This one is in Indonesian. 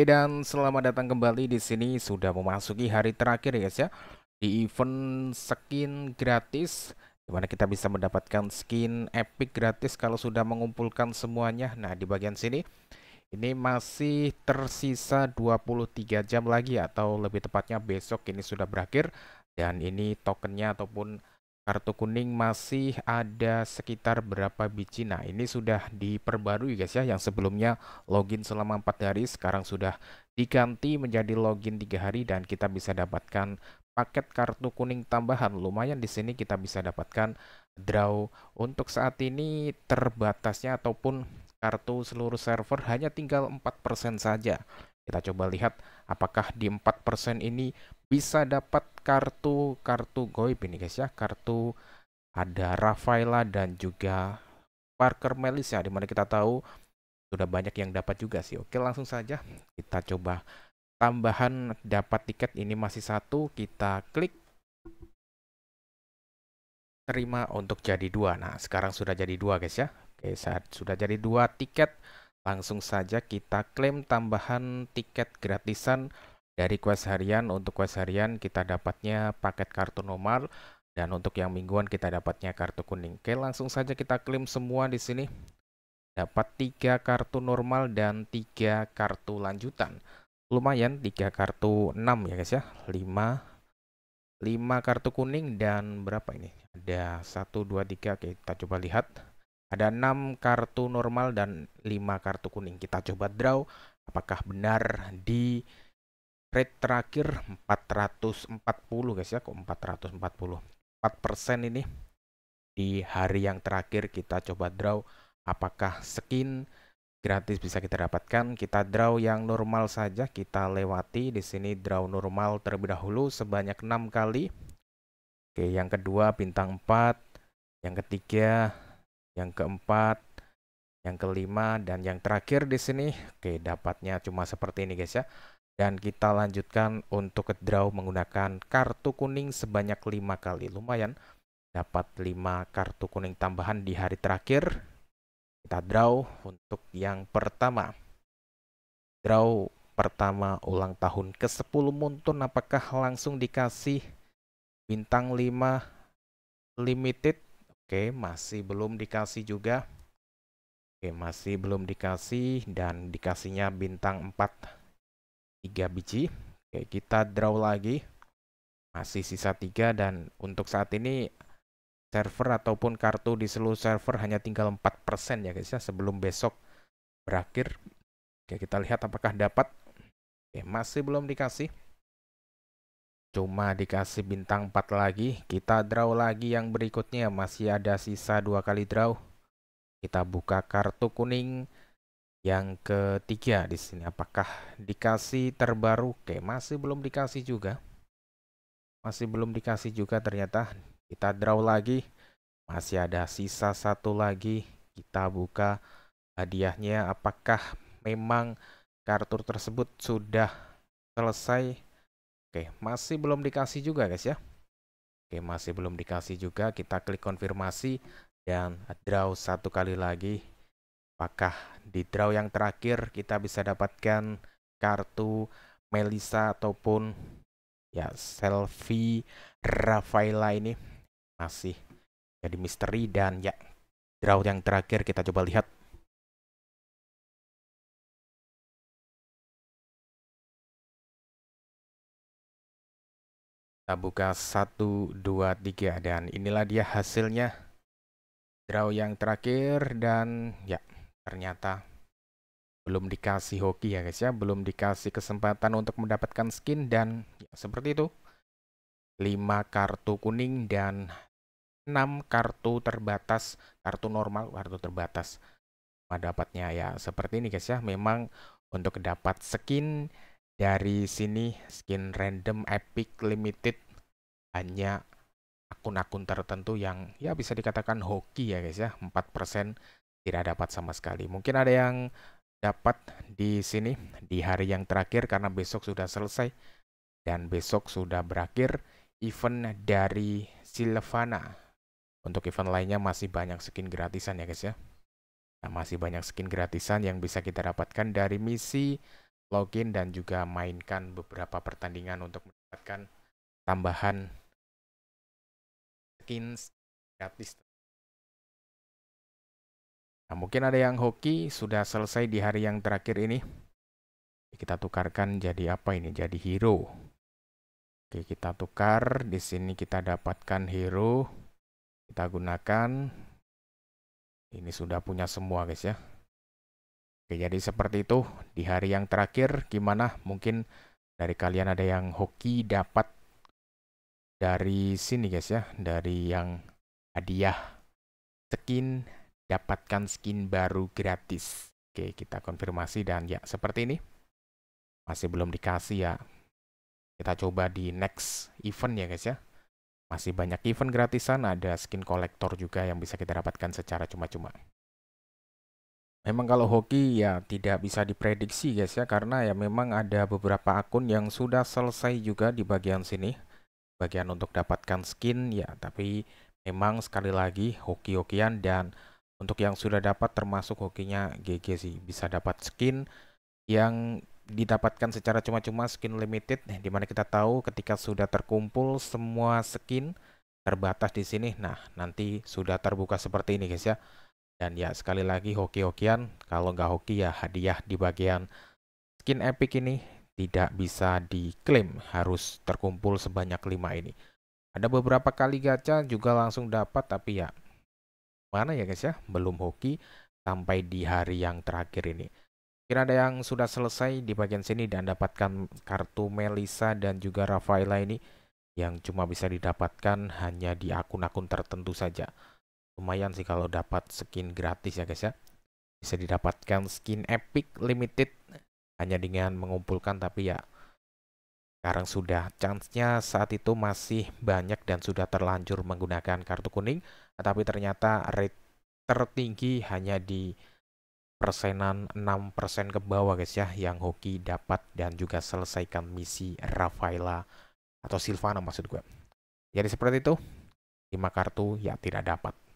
Oke dan selamat datang kembali di sini sudah memasuki hari terakhir ya guys ya di event skin gratis dimana kita bisa mendapatkan skin epic gratis kalau sudah mengumpulkan semuanya. Nah di bagian sini ini masih tersisa 23 jam lagi atau lebih tepatnya besok ini sudah berakhir dan ini tokennya ataupun kartu kuning masih ada sekitar berapa biji. Nah, ini sudah diperbarui guys ya. Yang sebelumnya login selama empat hari, sekarang sudah diganti menjadi login tiga hari dan kita bisa dapatkan paket kartu kuning tambahan. Lumayan di sini kita bisa dapatkan draw untuk saat ini terbatasnya ataupun kartu seluruh server hanya tinggal 4% saja. Kita coba lihat apakah di 4% ini bisa dapat kartu-kartu goib ini guys ya. Kartu ada Rafaela dan juga Parker Melis ya. Dimana kita tahu sudah banyak yang dapat juga sih. Oke langsung saja kita coba tambahan dapat tiket ini masih satu. Kita klik terima untuk jadi dua. Nah sekarang sudah jadi dua guys ya. Oke saat sudah jadi dua tiket Langsung saja kita klaim tambahan tiket gratisan dari quest harian. Untuk quest harian kita dapatnya paket kartu normal dan untuk yang mingguan kita dapatnya kartu kuning. Oke, langsung saja kita klaim semua di sini. Dapat tiga kartu normal dan tiga kartu lanjutan. Lumayan tiga kartu 6 ya guys ya. 5 5 kartu kuning dan berapa ini? Ada 1 2 3. Oke, kita coba lihat. Ada 6 kartu normal dan 5 kartu kuning. Kita coba draw apakah benar di rate terakhir 440 guys ya. Kok 440? 4% ini di hari yang terakhir kita coba draw apakah skin gratis bisa kita dapatkan. Kita draw yang normal saja, kita lewati di sini draw normal terlebih dahulu sebanyak enam kali. Oke, yang kedua bintang 4, yang ketiga yang keempat, yang kelima, dan yang terakhir di sini. Oke, dapatnya cuma seperti ini guys ya. Dan kita lanjutkan untuk ke draw menggunakan kartu kuning sebanyak lima kali. Lumayan, dapat lima kartu kuning tambahan di hari terakhir. Kita draw untuk yang pertama. Draw pertama ulang tahun ke-10 Muntun apakah langsung dikasih bintang 5 limited Oke, masih belum dikasih juga. Oke, masih belum dikasih dan dikasihnya bintang 4 3 biji. Oke, kita draw lagi. Masih sisa 3 dan untuk saat ini server ataupun kartu di seluruh server hanya tinggal 4% ya guys ya sebelum besok berakhir. Oke, kita lihat apakah dapat. Oke, masih belum dikasih. Cuma dikasih bintang 4 lagi, kita draw lagi yang berikutnya. Masih ada sisa dua kali draw. Kita buka kartu kuning yang ketiga di sini. Apakah dikasih terbaru? Oke, masih belum dikasih juga. Masih belum dikasih juga ternyata. Kita draw lagi. Masih ada sisa satu lagi. Kita buka hadiahnya. Apakah memang kartu tersebut sudah selesai Oke, masih belum dikasih juga guys ya. Oke, masih belum dikasih juga. Kita klik konfirmasi dan draw satu kali lagi. Apakah di draw yang terakhir kita bisa dapatkan kartu Melisa ataupun ya selfie Rafaela ini masih jadi misteri dan ya draw yang terakhir kita coba lihat Kita buka 1, 2, 3 dan inilah dia hasilnya. Draw yang terakhir dan ya ternyata belum dikasih hoki ya guys ya, belum dikasih kesempatan untuk mendapatkan skin dan ya, seperti itu. 5 kartu kuning dan 6 kartu terbatas, kartu normal, kartu terbatas. Dapatnya ya seperti ini guys ya, memang untuk dapat skin dari sini skin random epic limited hanya akun-akun tertentu yang ya bisa dikatakan hoki ya guys ya 4% tidak dapat sama sekali mungkin ada yang dapat di sini di hari yang terakhir karena besok sudah selesai dan besok sudah berakhir event dari Silvana untuk event lainnya masih banyak skin gratisan ya guys ya nah, masih banyak skin gratisan yang bisa kita dapatkan dari misi login dan juga mainkan beberapa pertandingan untuk mendapatkan tambahan skins gratis. Nah, mungkin ada yang hoki sudah selesai di hari yang terakhir ini. Kita tukarkan jadi apa ini? Jadi hero. Oke, kita tukar. Di sini kita dapatkan hero. Kita gunakan. Ini sudah punya semua, guys ya. Oke, jadi seperti itu di hari yang terakhir gimana? Mungkin dari kalian ada yang hoki dapat dari sini guys ya dari yang hadiah skin dapatkan skin baru gratis oke kita konfirmasi dan ya seperti ini masih belum dikasih ya kita coba di next event ya guys ya masih banyak event gratisan ada skin kolektor juga yang bisa kita dapatkan secara cuma-cuma Memang kalau hoki ya tidak bisa diprediksi guys ya karena ya memang ada beberapa akun yang sudah selesai juga di bagian sini bagian untuk dapatkan skin ya, tapi memang sekali lagi hoki-hokian dan untuk yang sudah dapat termasuk hokinya GG sih bisa dapat skin yang didapatkan secara cuma-cuma skin limited nah, dimana kita tahu ketika sudah terkumpul semua skin terbatas di sini nah nanti sudah terbuka seperti ini guys ya dan ya sekali lagi hoki-hokian kalau nggak hoki ya hadiah di bagian skin epic ini tidak bisa diklaim harus terkumpul sebanyak lima ini. Ada beberapa kali gacha juga langsung dapat tapi ya mana ya guys ya belum hoki sampai di hari yang terakhir ini. Kira ada yang sudah selesai di bagian sini dan dapatkan kartu Melisa dan juga Rafaela ini yang cuma bisa didapatkan hanya di akun-akun tertentu saja. Lumayan sih kalau dapat skin gratis ya guys ya. Bisa didapatkan skin epic limited hanya dengan mengumpulkan tapi ya sekarang sudah chance-nya saat itu masih banyak dan sudah terlanjur menggunakan kartu kuning tapi ternyata rate tertinggi hanya di persenan 6% ke bawah guys ya yang hoki dapat dan juga selesaikan misi Rafaela atau Silvana maksud gue jadi seperti itu 5 kartu ya tidak dapat